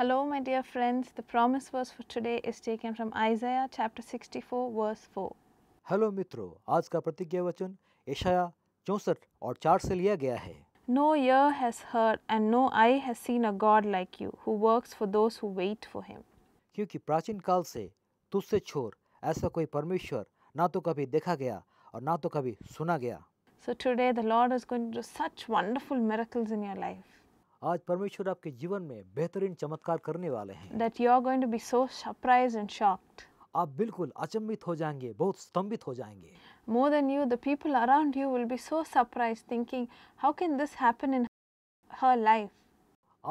Hello, my dear friends. The promise verse for today is taken from Isaiah chapter 64, verse 4. Hello, mitro. आज का प्रतिज्ञा वचन यशाया चौसठ और चार से लिया गया है No ear has heard and no eye has seen a God like you who works for those who wait for him. क्योंकि प्राचीन काल से तुझ से छोर ऐसा कोई परमेश्वर ना तो कभी देखा गया और ना तो कभी सुना गया So today the Lord is going to do such wonderful miracles in your life. आज परमेश्वर आपके जीवन में बेहतरीन चमत्कार करने वाले हैं that you are going to be so surprise and shocked आप बिल्कुल अचंभित हो जाएंगे बहुत स्तंभित हो जाएंगे more than you the people around you will be so surprise thinking how can this happen in her life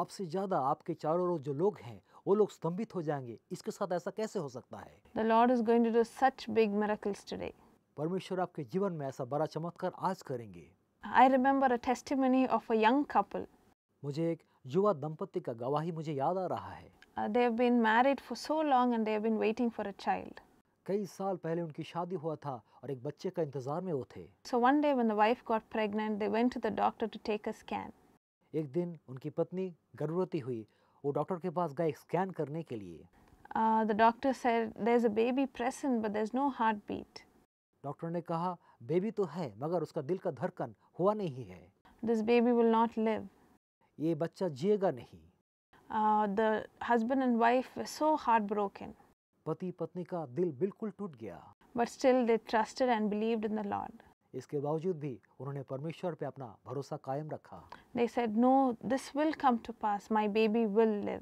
आपसे ज्यादा आपके चारों ओर जो लोग हैं वो लोग स्तंभित हो जाएंगे इसके साथ ऐसा कैसे हो सकता है the Lord is going to do such big miracles today परमेश्वर आपके जीवन में ऐसा बड़ा चमत्कार आज करेंगे I remember a testimony of a young couple मुझे एक युवा दंपति का गवाही मुझे याद आ रहा है they have been married for so long and they have been waiting for a child कई साल पहले उनकी शादी हुआ था और एक बच्चे का इंतजार में वो थे so one day when the wife got pregnant they went to the doctor to take a scan एक दिन उनकी पत्नी गर्भवती हुई वो डॉक्टर के पास गए स्कैन करने के लिए the doctor said there is a baby present but there is no heart beat doctor ने कहा बेबी तो है मगर उसका दिल का धड़कन हुआ नहीं है this baby will not live ये बच्चा जिएगा नहीं the husband and wife so heart broken पति पत्नी का दिल बिल्कुल टूट गया but still they trusted and believed in the Lord इसके बावजूद भी उन्होंने परमेश्वर पे अपना भरोसा कायम रखा they said no this will come to pass my baby will live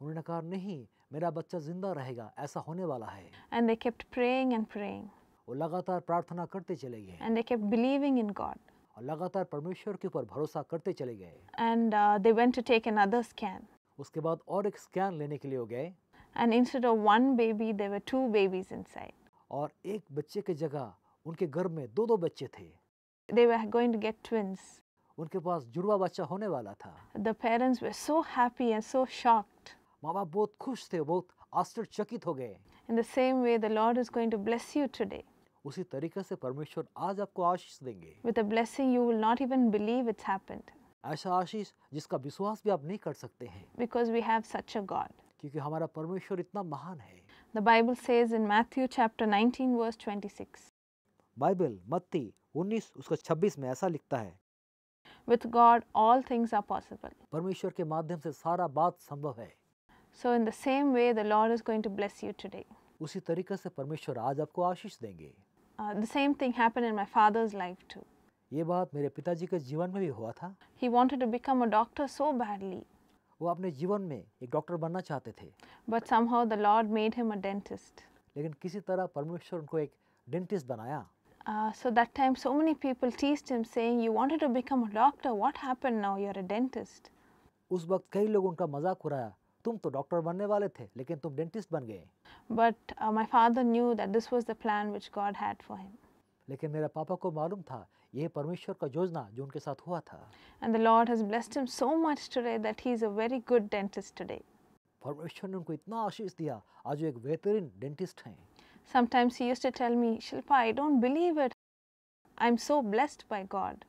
उन्होंने कहा नहीं मेरा बच्चा जिंदा रहेगा ऐसा होने वाला है and they kept praying and praying वो लगातार प्रार्थना करते चले गए and they kept believing in God और लगातार परमेश्वर के ऊपर भरोसा करते चले गए and they went to take another scan उसके बाद और एक स्कैन लेने के लिए हो गए and instead of one baby there were two babies inside और एक बच्चे के जगह उनके घर में दो दो बच्चे थे they were going to get twins उनके पास जुड़वा बच्चा होने वाला था the parents were so happy and so shocked मां बाप बहुत खुश थे बहुत आश्चर्यचकित हो गए in the same way the Lord is going to bless you today उसी तरीके से परमेश्वर आज आपको आशीष देंगे with a blessing you will not even believe it's happened ऐसा आशीष जिसका विश्वास भी आप नहीं कर सकते हैं because we have such a God क्योंकि हमारा परमेश्वर इतना महान है the Bible says in Matthew chapter 19 verse 26 Bible मत्ती 19 उसका 26 में ऐसा लिखता है with God all things are possible परमेश्वर के माध्यम से सारा बात संभव है so in the same way the Lord is going to bless you today उसी तरीके से परमेश्वर आज आपको आशीष देंगे the same thing happened in my father's life too. ये बात मेरे पिताजी के जीवन में भी हुआ था He wanted to become a doctor so badly. वो अपने जीवन में एक डॉक्टर बनना चाहते थे But somehow the Lord made him a dentist. लेकिन किसी तरह परमेश्वर उनको एक डेंटिस्ट बनाया Uh, so that time so many people teased him saying you wanted to become a doctor what happened now you're a dentist उस वक्त कई लोग उनका मजाक उड़ाया तुम तो डॉक्टर बनने वाले थे लेकिन तुम डेंटिस्ट बन गए but my father knew that this was the plan which God had for him लेकिन मेरे पापा को मालूम था यह परमेश्वर का योजना जो उनके साथ हुआ था and the Lord has blessed him so much today that he is a very good dentist today परमेश्वर ने उनको इतना आशीष दिया आज वो एक बेहतरीन डेंटिस्ट हैं he used to tell me Shilpa I don't believe it I am so blessed by God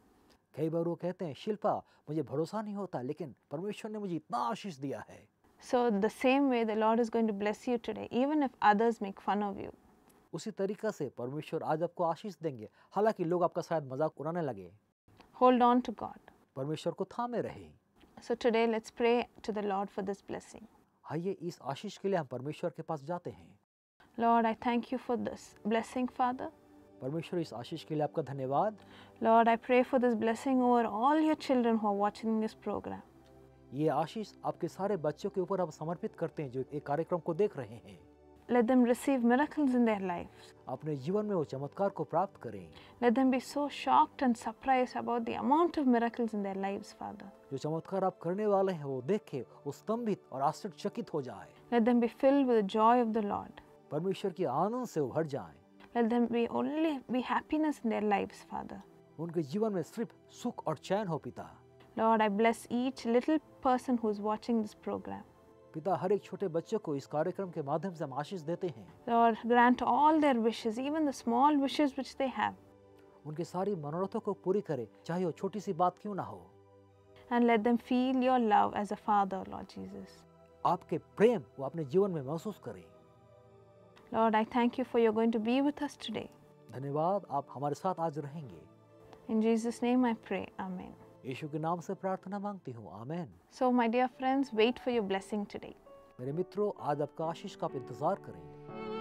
कई बार वो कहते हैं शिल्पा मुझे भरोसा नहीं होता लेकिन परमेश्वर ने मुझे इतना आशीष दिया है So, the same way the Lord is going to bless you today, even if others make fun of you. उसी तरीका से परमेश्वर आज आपको आशीष देंगे हालांकि लोग आपका शायद मजाक उड़ाने लगे होल्ड ऑन टू गॉड परमेश्वर को थामे रहे so today let's pray to the Lord for this blessing आइए इस आशीष के लिए हम परमेश्वर के पास जाते हैं Lord I thank you for this blessing father परमेश्वर इस आशीष के लिए आपका धन्यवाद Lord I pray for this blessing over all your children who are watching this program ये आशीष आपके सारे बच्चों के ऊपर आप समर्पित करते हैं जो एक कार्यक्रम को देख रहे हैं Let them receive miracles in their lives. अपने जीवन में वो चमत्कार को प्राप्त करें. Let them be so shocked and surprised about the amount of miracles in their lives, Father. जो चमत्कार आप करने वाले हैं वो देखें, वो स्तंभित और आश्चर्यचकित हो जाए. Let them be filled with the joy of the Lord. परमेश्वर के आनंद से भर जाएं. Let them be only be happiness in their lives, Father. उनके जीवन में सिर्फ सुख और चैन हो पिता. Lord, I bless each little person who is watching this program. पिता हर एक छोटे बच्चे को इस कार्यक्रम के माध्यम से हम आशीष देते हैं Lord, grant all their wishes, even the small wishes which they have. उनके सारी मनोरथों को पूरी करे चाहे वो छोटी सी बात क्यों ना हो And let them feel your love as a father, Lord Jesus. आपके प्रेम वो अपने जीवन में महसूस करें Lord, I thank you for you're going to be with us today. धन्यवाद आप हमारे साथ आज रहेंगे In Jesus' name I pray. Amen. यीशु के नाम से प्रार्थना मांगती हूँ amen so my dear friends wait for your blessing today मेरे मित्रों आज आपका आशीष का आप इंतजार करेंगे